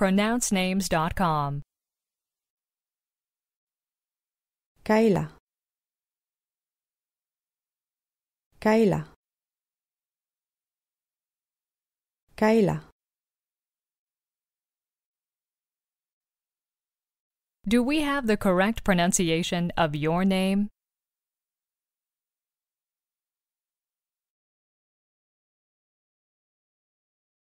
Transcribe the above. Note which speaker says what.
Speaker 1: pronouncenames.com. Kayla. Kayla. Kayla. Do we have the correct pronunciation of your name?